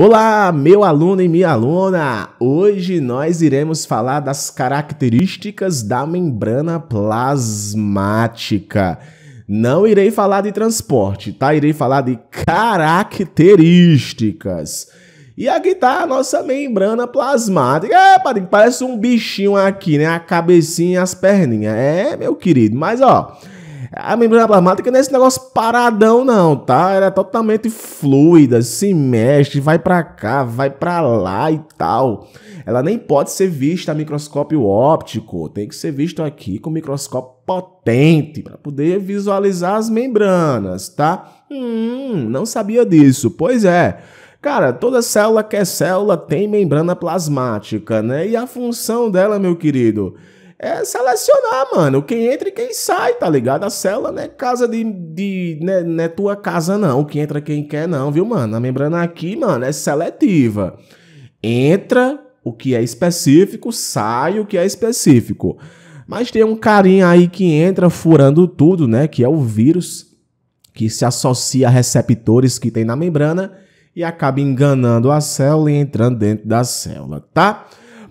Olá, meu aluno e minha aluna! Hoje nós iremos falar das características da membrana plasmática. Não irei falar de transporte, tá? Irei falar de características. E aqui tá a nossa membrana plasmática. É, parece um bichinho aqui, né? A cabecinha e as perninhas. É, meu querido, mas ó. A membrana plasmática não é esse negócio paradão, não, tá? Ela é totalmente fluida, se mexe, vai para cá, vai para lá e tal. Ela nem pode ser vista a microscópio óptico, tem que ser visto aqui com microscópio potente para poder visualizar as membranas, tá? Hum, não sabia disso. Pois é. Cara, toda célula que é célula tem membrana plasmática, né? E a função dela, meu querido, é selecionar, mano. Quem entra e quem sai, tá ligado? A célula não é casa de. de né, não é tua casa, não. Quem entra quem quer, não, viu, mano? A membrana aqui, mano, é seletiva. Entra o que é específico, sai o que é específico. Mas tem um carinha aí que entra furando tudo, né? Que é o vírus, que se associa a receptores que tem na membrana e acaba enganando a célula e entrando dentro da célula, tá?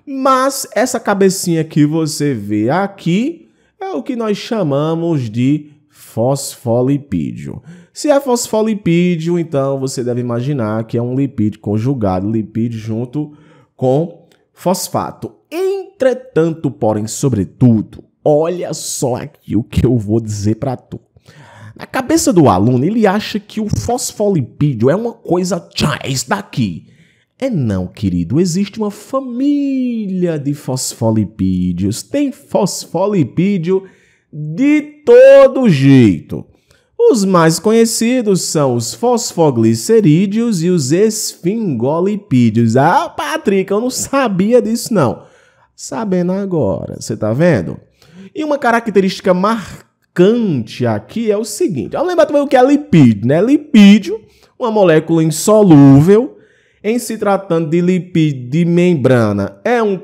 Mas essa cabecinha que você vê aqui é o que nós chamamos de fosfolipídio. Se é fosfolipídio, então você deve imaginar que é um lipídio conjugado, lipídio junto com fosfato. Entretanto, porém, sobretudo, olha só aqui o que eu vou dizer para tu. Na cabeça do aluno, ele acha que o fosfolipídio é uma coisa, tchá, é isso daqui. É não, querido. Existe uma família de fosfolipídios. Tem fosfolipídio de todo jeito. Os mais conhecidos são os fosfoglicerídeos e os esfingolipídios. Ah, Patrick, eu não sabia disso não. Sabendo agora, você tá vendo? E uma característica marcante aqui é o seguinte. Lembra também o que é lipídio, né? Lipídio, uma molécula insolúvel em se tratando de lipídio de membrana, é um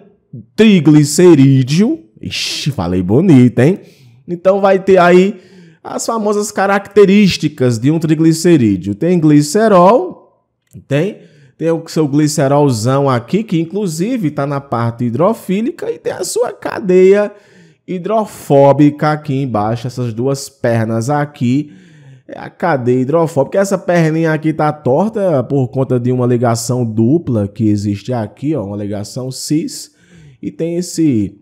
triglicerídeo. Ixi, falei bonito, hein? Então vai ter aí as famosas características de um triglicerídeo. Tem glicerol, tem, tem o seu glicerolzão aqui, que inclusive está na parte hidrofílica, e tem a sua cadeia hidrofóbica aqui embaixo, essas duas pernas aqui é a cadeia hidrofóbica. Essa perninha aqui tá torta é, por conta de uma ligação dupla que existe aqui, ó, uma ligação cis, e tem esse,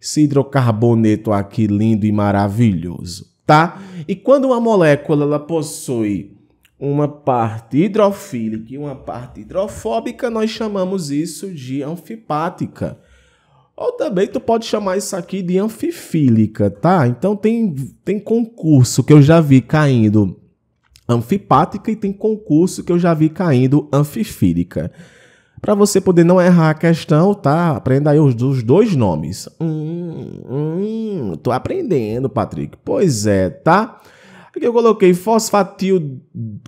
esse hidrocarboneto aqui lindo e maravilhoso, tá? E quando uma molécula ela possui uma parte hidrofílica e uma parte hidrofóbica, nós chamamos isso de anfipática. Ou também tu pode chamar isso aqui de anfifílica, tá? Então tem, tem concurso que eu já vi caindo anfipática e tem concurso que eu já vi caindo anfifílica. Para você poder não errar a questão, tá? Aprenda aí os, os dois nomes. Hum, hum, tô aprendendo, Patrick. Pois é, tá? Porque eu coloquei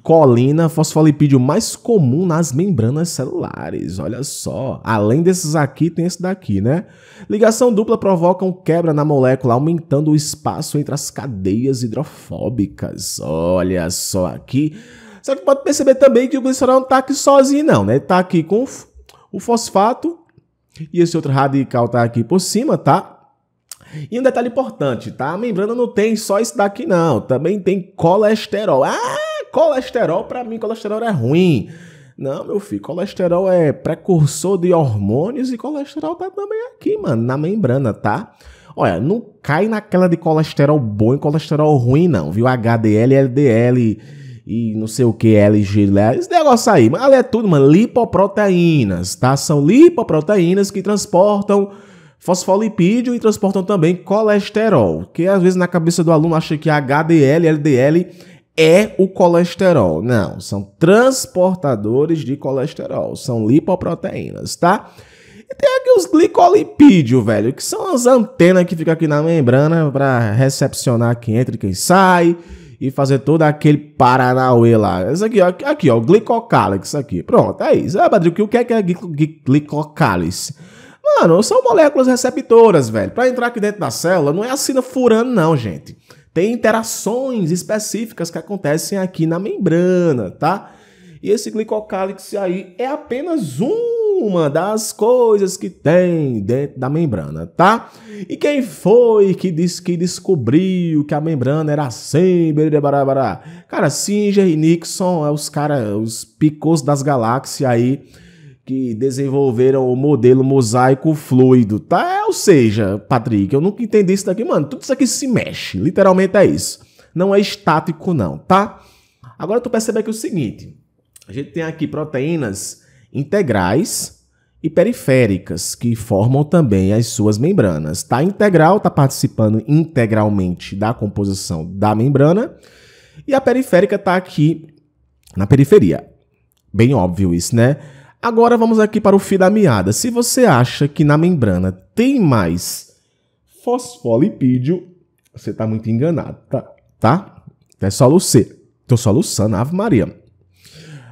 colina fosfolipídio mais comum nas membranas celulares. Olha só. Além desses aqui, tem esse daqui, né? Ligação dupla provoca um quebra na molécula, aumentando o espaço entre as cadeias hidrofóbicas. Olha só aqui. Só que pode perceber também que o glicerol não está aqui sozinho, não, né? Ele está aqui com o fosfato e esse outro radical está aqui por cima, tá? E um detalhe importante, tá? Membrana não tem só isso daqui não, também tem colesterol. Ah, colesterol, para mim colesterol é ruim. Não, meu filho, colesterol é precursor de hormônios e colesterol tá também aqui, mano, na membrana, tá? Olha, não cai naquela de colesterol bom e colesterol ruim, não, viu? HDL, LDL e não sei o que, LG, né? esse negócio aí. Mas ali é tudo, mano, lipoproteínas, tá? São lipoproteínas que transportam fosfolipídio e transportam também colesterol, que às vezes na cabeça do aluno acha que HDL, LDL é o colesterol. Não, são transportadores de colesterol, são lipoproteínas, tá? E tem aqui os glicolipídios, velho, que são as antenas que ficam aqui na membrana para recepcionar quem entra e quem sai e fazer todo aquele paranauê lá. Esse aqui, ó, aqui, ó, o glicocálix aqui. Pronto, é isso. Ah, Badrico, o que é, que é glicocálix? Mano, são moléculas receptoras, velho. Para entrar aqui dentro da célula, não é acida furando, não, gente. Tem interações específicas que acontecem aqui na membrana, tá? E esse glicocálix aí é apenas uma das coisas que tem dentro da membrana, tá? E quem foi que disse que descobriu que a membrana era assim, bará, Cara, Singer e Nixon é os caras, os picos das galáxias aí que desenvolveram o modelo mosaico fluido, tá? Ou seja, Patrick, eu nunca entendi isso daqui, mano. Tudo isso aqui se mexe, literalmente é isso. Não é estático não, tá? Agora tu percebe aqui o seguinte, a gente tem aqui proteínas integrais e periféricas que formam também as suas membranas. Tá integral está participando integralmente da composição da membrana e a periférica está aqui na periferia. Bem óbvio isso, né? Agora vamos aqui para o fio da meada. Se você acha que na membrana tem mais fosfolipídio, você está muito enganado, tá? tá? É só lucê. Tô só luçando, Ave Maria.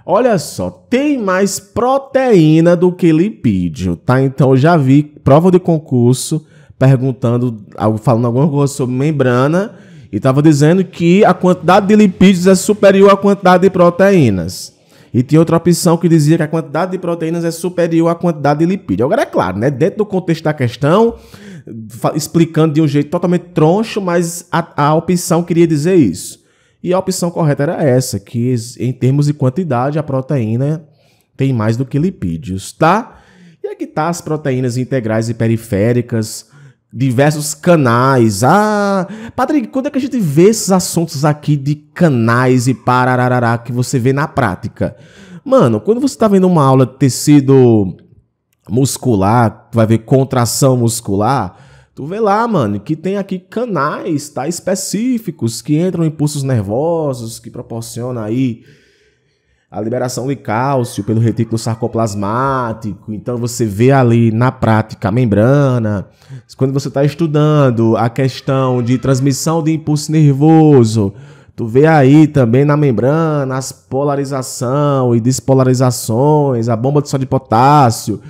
Olha só, tem mais proteína do que lipídio, tá? Então eu já vi prova de concurso perguntando, falando alguma coisa sobre membrana e estava dizendo que a quantidade de lipídios é superior à quantidade de proteínas. E tinha outra opção que dizia que a quantidade de proteínas é superior à quantidade de lipídio. Agora, é claro, né? dentro do contexto da questão, explicando de um jeito totalmente troncho, mas a, a opção queria dizer isso. E a opção correta era essa, que em termos de quantidade, a proteína tem mais do que lipídios, tá? E aqui é tá as proteínas integrais e periféricas, diversos canais. Ah, Patrick, quando é que a gente vê esses assuntos aqui de canais e parararará que você vê na prática? Mano, quando você está vendo uma aula de tecido muscular, tu vai ver contração muscular, tu vê lá, mano, que tem aqui canais, tá, específicos que entram impulsos nervosos, que proporciona aí a liberação de cálcio pelo retículo sarcoplasmático. Então você vê ali na prática a membrana. Quando você está estudando a questão de transmissão de impulso nervoso, tu vê aí também na membrana as polarização e despolarizações, a bomba de sódio potássio.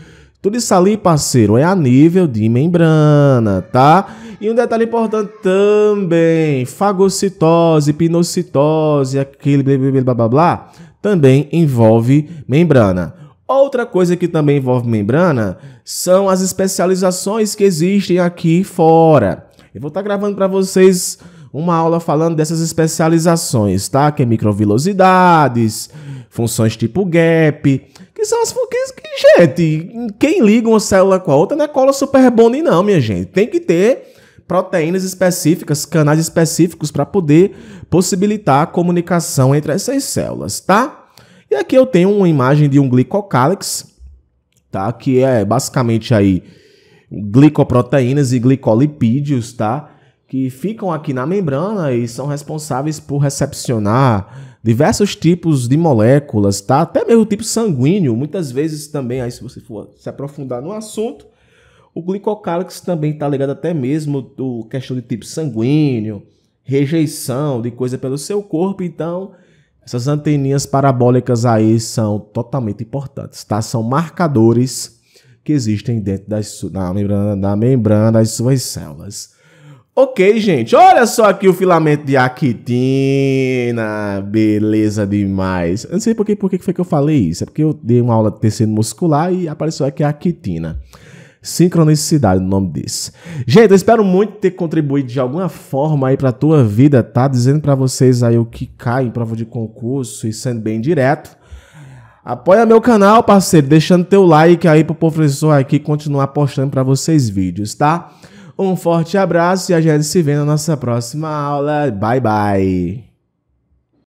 Tudo isso ali, parceiro, é a nível de membrana, tá? E um detalhe importante também: fagocitose, pinocitose, aquele blá blá blá blá blá também envolve membrana. Outra coisa que também envolve membrana são as especializações que existem aqui fora. Eu vou estar tá gravando para vocês uma aula falando dessas especializações, tá? Que é microvilosidades, funções tipo gap, que são as funções que, gente, quem liga uma célula com a outra não é cola bonita não, minha gente. Tem que ter proteínas específicas, canais específicos para poder possibilitar a comunicação entre essas células, tá? E aqui eu tenho uma imagem de um glicocálix, tá? Que é basicamente aí glicoproteínas e glicolipídios, tá? Que ficam aqui na membrana e são responsáveis por recepcionar diversos tipos de moléculas, tá? Até mesmo tipo sanguíneo, muitas vezes também, aí se você for se aprofundar no assunto, o glicocálix também está ligado até mesmo do questão de tipo sanguíneo, rejeição de coisa pelo seu corpo, então essas anteninhas parabólicas aí são totalmente importantes, tá? São marcadores que existem dentro das, da, membrana, membrana das suas células. Ok, gente, olha só aqui o filamento de actina, beleza demais. Eu não sei por que, por que foi que eu falei isso, é porque eu dei uma aula de tecido muscular e apareceu aqui a actina. Sincronicidade, o nome disso. Gente, eu espero muito ter contribuído de alguma forma aí pra tua vida, tá? Dizendo para vocês aí o que cai em prova de concurso e sendo bem direto. Apoia meu canal, parceiro, deixando teu like aí pro professor aqui continuar postando para vocês vídeos, tá? Um forte abraço e a gente se vê na nossa próxima aula. Bye, bye.